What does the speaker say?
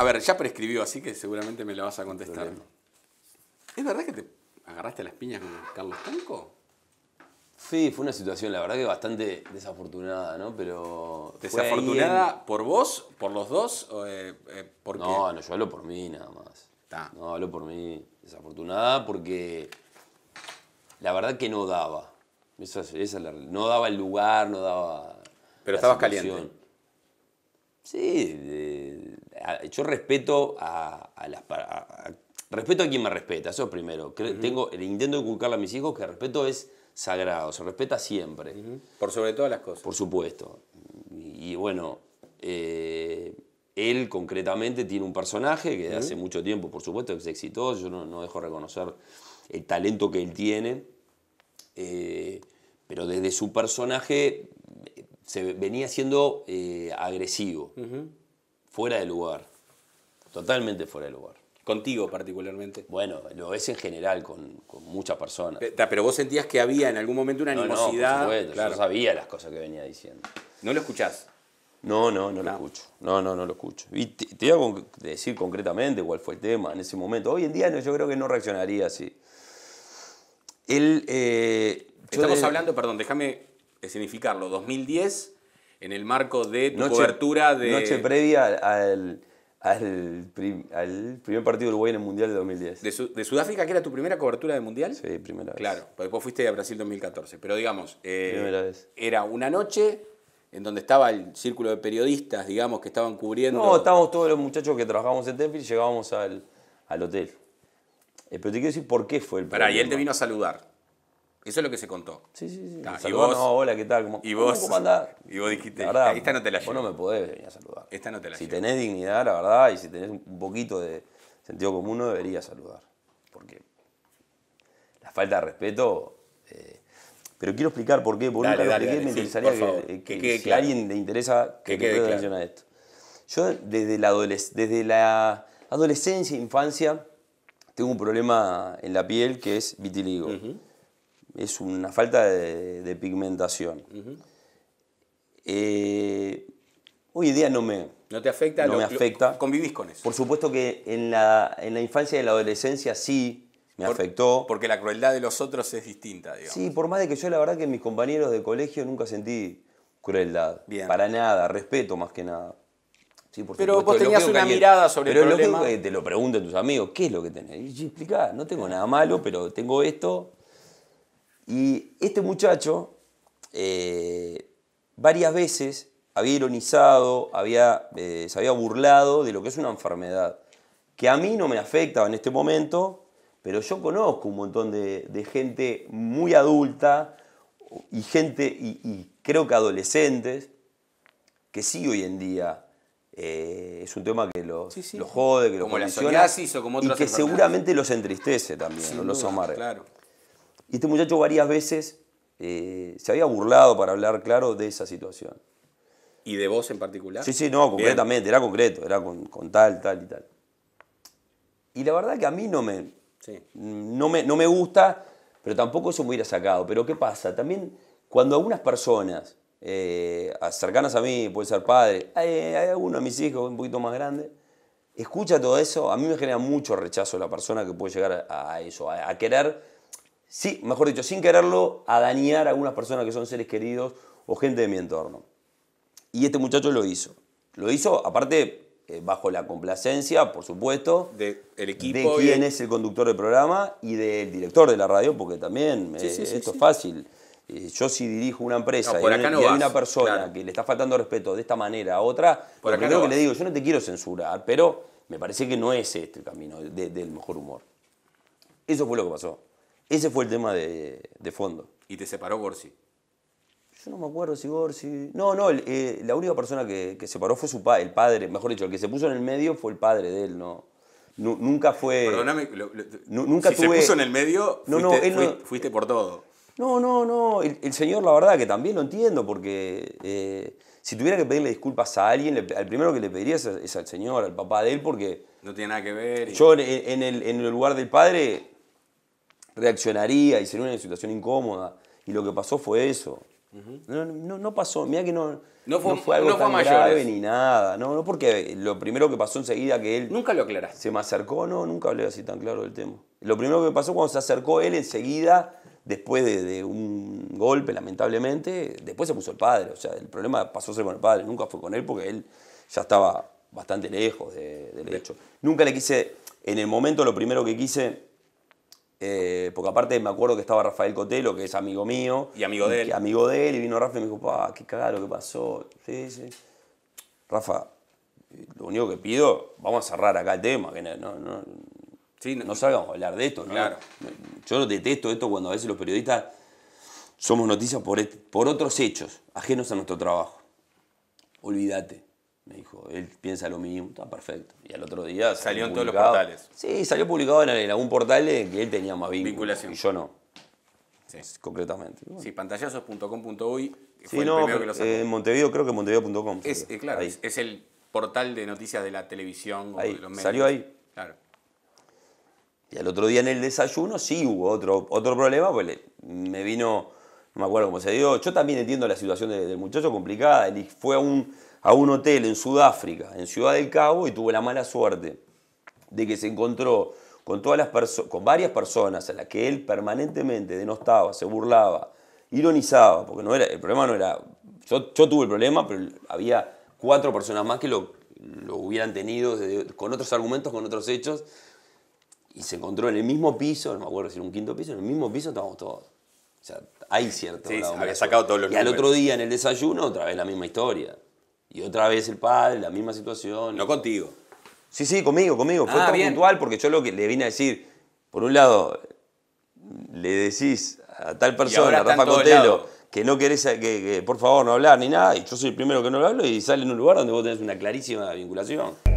A ver, ya prescribió, así que seguramente me lo vas a contestar. ¿Es verdad que te agarraste las piñas con Carlos Tanco? Sí, fue una situación, la verdad que bastante desafortunada, ¿no? Pero. ¿Desafortunada por vos, por los dos? O, eh, eh, ¿por no, no, yo hablo por mí nada más. No, hablo por mí. Desafortunada porque la verdad que no daba. Esa, no daba el lugar, no daba. Pero estabas caliente. Sí, de, yo respeto a, las... respeto a quien me respeta, eso es primero. tengo el intento intento inculcarle a mis hijos que el respeto es sagrado, se respeta siempre. Por sobre todas las cosas. Por supuesto. Y, bueno, eh, él concretamente tiene un personaje que hace mucho tiempo, por supuesto, que es exitoso, yo no, dejo reconocer el talento que él tiene, eh, pero desde su personaje eh, se venía siendo agresivo fuera de lugar, totalmente fuera de lugar. Contigo particularmente. Bueno, lo es en general con, muchas personas. Eh, pero, vos sentías que había en algún momento una animosidad. No, sabía las cosas que venía diciendo. ¿No lo escuchás? No, no, no, lo escucho. No, no, no lo escucho. Y te, te a decir concretamente cuál fue el tema en ese momento. Hoy en día yo creo que no reaccionaría así. Él, eh, Estamos hablando, perdón, déjame significarlo, 2010 en el marco de tu cobertura de. Noche previa al, primer partido de Uruguay en el Mundial de 2010. De, Sudáfrica, que era tu primera cobertura de Mundial? Sí, primera vez. Claro, después fuiste a Brasil 2014. Pero digamos, eh, primera vez. era una noche en donde estaba el círculo de periodistas, digamos, que estaban cubriendo. No, estábamos todos los muchachos que trabajábamos en Tenfield y llegábamos al, hotel. Eh, pero te quiero decir por qué fue el Para, y él te vino a saludar. Eso es lo que se contó. Sí, sí, sí. y vos, no, hola, ¿qué tal? ¿Cómo, y vos, Y vos dijiste, esta no te la llevo. Vos no me podés venir a saludar. Esta no te la Si tenés dignidad, la verdad, y si tenés un poquito de sentido común, no deberías saludar. Porque la falta de respeto... Eh, pero quiero explicar por qué, Por dale, nunca me interesaría que, eh, si a alguien le interesa que, que quede a esto. Yo desde la, adolescencia desde adolescencia, infancia, tengo un problema en la piel que es vitiligo es una falta de, pigmentación. Eh, hoy en día no me... ¿No te afecta? No me afecta. ¿Convivís con eso? Por supuesto que en la, en la infancia y en la adolescencia sí me afectó. Porque la crueldad de los otros es distinta, digamos. Sí, por más de que yo la verdad que mis compañeros de colegio nunca sentí crueldad. Bien. Para nada, respeto más que nada. Sí, por pero vos tenías una mirada sobre el problema. Pero lo que te lo pregunten tus amigos, ¿qué es lo que tenés? Y explicá, no tengo nada malo, pero tengo esto, y este muchacho eh, varias veces había ironizado, había, eh, se había burlado de lo que es una enfermedad, que a mí no me afecta en este momento, pero yo conozco un montón de, gente muy adulta y gente, y, creo que adolescentes, que sí hoy en día eh, es un tema que los, los jode, que como los condiciona, y que seguramente los entristece también, los amarga. Claro. Y este muchacho varias veces eh, se había burlado, para hablar claro, de esa situación. ¿Y de vos en particular? Sí, sí, no, concretamente, era concreto, era con, con, tal, tal y tal. Y la verdad que a mí no me, no me, no me gusta, pero tampoco eso me hubiera sacado. Pero ¿qué pasa? También cuando algunas personas eh, cercanas a mí, puede ser padre, hay, algunos alguno de mis hijos un poquito más grande, escucha todo eso, a mí me genera mucho rechazo la persona que puede llegar a, eso, a querer sí, mejor dicho, sin quererlo, a dañar a algunas personas que son seres queridos o gente de mi entorno. Y este muchacho lo hizo. Lo hizo, aparte, eh, bajo la complacencia, por supuesto, de, el equipo de quién eh. es el conductor del programa y del director de la radio, porque también eh, esto es fácil. yo si dirijo una empresa y, hay, una persona que le está faltando respeto de esta manera a otra, por lo que le digo, yo no te quiero censurar, pero me parece que no es este el camino del mejor humor. Eso fue lo que pasó. Ese fue el tema de, fondo. ¿Y te separó Gorsi? Yo no me acuerdo si Gorsi. No, no, eh, la única persona que, se separó fue su padre, el padre, mejor dicho, el que se puso en el medio fue el padre de él, no. nunca fue. Perdóname, si se puso en el medio, fuiste, no, no, fuiste, por todo. No, no, no. El, señor, la verdad, que también lo entiendo, porque eh, si tuviera que pedirle disculpas a alguien, el al primero que le pediría es, al señor, al papá de él, porque. No tiene nada que ver. Yo, en, el, lugar del padre, reaccionaría y sería una situación incómoda. Y lo que pasó fue eso. no, no, pasó, mira que no, fue, algo tan grave ni nada, no, no porque lo primero que pasó enseguida que él... Nunca lo aclaraste. Se me acercó, no, nunca hablé así tan claro del tema. Lo primero que pasó cuando se acercó él enseguida, después de, un golpe lamentablemente, después se puso el padre, o sea, el problema pasó ser con el padre, nunca fue con él porque él ya estaba bastante lejos del hecho. Nunca le quise, en el momento lo primero que quise eh, porque aparte me acuerdo que estaba Rafael Cotelo, que es amigo mío. Y amigo de él. amigo de él, y vino Rafa y me dijo, pa, qué cagada lo que pasó. Rafa, lo único que pido, vamos a cerrar acá el tema, que no, no, salgamos a hablar de esto. ¿no? Claro. Yo detesto esto cuando a veces los periodistas somos noticias por otros hechos, ajenos a nuestro trabajo. Olvídate. Me dijo, él piensa lo mismo, está perfecto. Y al otro día salió en todos los portales. Sí, salió publicado en, algún portal que él tenía más vínculo, vinculación. Y yo no. Sí. Concretamente. Sí, pantallazos.com.uy. fue no, el primero que lo sacó. en eh, Montevideo, creo que montevideo.com. Es, claro, es, el portal de noticias de la televisión o de los medios. Salió ahí. Claro. Y al otro día en el desayuno sí hubo otro, otro problema, pues me vino me acuerdo cómo se dio. Yo también entiendo la situación del, muchacho complicada. Él fue a un, a un hotel en Sudáfrica, en Ciudad del Cabo, y tuvo la mala suerte de que se encontró con, todas las con varias personas a las que él permanentemente denostaba, se burlaba, ironizaba, porque no era, el problema no era, yo, tuve el problema, pero había cuatro personas más que lo, lo hubieran tenido con otros argumentos, con otros hechos, y se encontró en el mismo piso, no me acuerdo si era un quinto piso, en el mismo piso estábamos todos hay cierto sacado Y al otro día en el desayuno, otra vez la misma historia. Y otra vez el padre, la misma situación. No contigo. Sí, sí, conmigo, conmigo. Fue ah, tan puntual porque yo lo que le vine a decir, por un lado, le decís a tal persona, a Rafa Cotelo, que no querés, que, que, por favor no hablar ni nada, y yo soy el primero que no lo hablo y sale en un lugar donde vos tenés una clarísima vinculación.